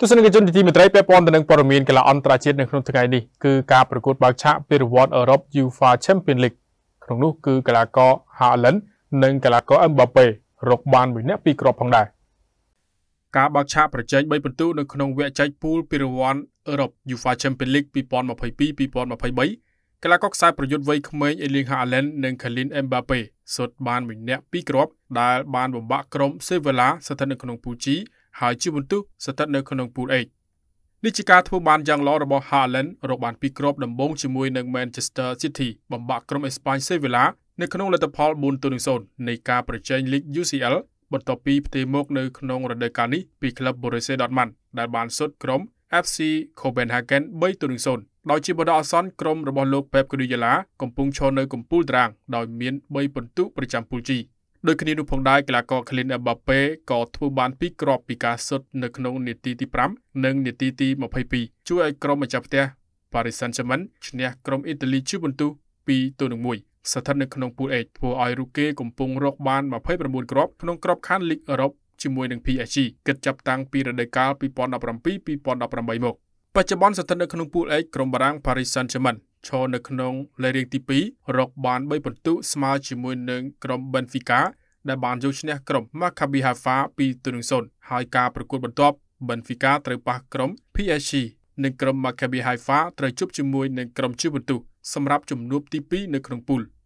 ទស្សនិកជនជាទីមេត្រីពាក់ព័ន្ធទៅនឹងព័ត៌មានកីឡាអន្តរជាតិនៅក្នុងថ្ងៃនេះគឺការប្រកួតបើកឆាកពានរង្វាន់អឺរ៉ុប UEFA Champions League ក្នុងនោះគឺកីឡាករ Haaland និងកីឡាករ Mbappe រកបានមួយអ្នកពីក្របផងដែរការបើកឆាកប្រជែង3ពិន្ទុនៅក្នុងវគ្គចែកពូលពានរង្វាន់អឺរ៉ុប UEFA Champions League 2022-2023កីឡាករខ្សែប្រយុទ្ធវ័យក្មេង Erling Haaland និង Kylian Mbappe សុទ្ធបានមួយអ្នកពីក្របដែលបានបំបាក់ក្រុម Sevilla ស្ថិតនៅក្នុងពូល G ហើយជាបន្ទុះស្ថិតនៅក្នុងពូល H នេះជាការធ្វើបានយ៉ាងល្អរបស់ Haaland រកបានពីក្របដំបូងជាមួយនឹង Manchester City បំបាក់ក្រុមអេស្ប៉ាញ Sevilla នៅក្នុងលទ្ធផល4-0នៃការប្រជែង League UCL បន្ទាប់ពីផ្ទេរមកនៅក្នុងរដូវកាលនេះពីក្លឹប Borussia Dortmund ដែលបានសុទ្ធក្រុម FC Copenhagen 3-0ដោយជាបដិអសន្នក្រុមរបស់លោក Pep Guardiola កំពុងឈរនៅកំពូលត្រាងដោយមាន3ពិន្ទុប្រចាំពូល G ដូចគ្នានោះផងដែរកីឡាករ Kylian Mbappe ក៏ធ្វើបានពីរគ្រាប់ពីការសុទ្ធនៅក្នុងនាទីទី5និងនាទីទី22ជួយឲ្យក្រុមម្ចាស់ផ្ទះ Paris Saint-Germain ឈ្នះក្រុមអ៊ីតាលីជាបន្ទុះ2ទៅ1ស្ថិតនៅក្នុងពូល H ធ្វើឲ្យរូគេកំពុងរកបាន29គ្រាប់ក្នុងក្របខ័ណ្ឌលីកអឺរ៉ុបជាមួយនឹង PSG គិតចាប់តាំងពីរដូវកាល2017-2018មកបច្ចុប្បន្នស្ថិតនៅក្នុងពូល H ក្រុមបារាំង Paris Saint-Germain ឈរនៅក្នុងលេខរៀងទី2រកបាន3ពិន្ទុស្មើជាមួយនឹងក្រុម Benfica ដែលបានយកឈ្នះក្រុម Maccabi Haifa 2-0ហើយការប្រកួតបន្ទាប់ Benfica ត្រូវប៉ះក្រុម PSG និងក្រុម Maccabi Haifa ត្រូវជួបជាមួយនឹងក្រុមជាពិន្ទុសម្រាប់ជំនួបទី2នៅក្នុងពូល។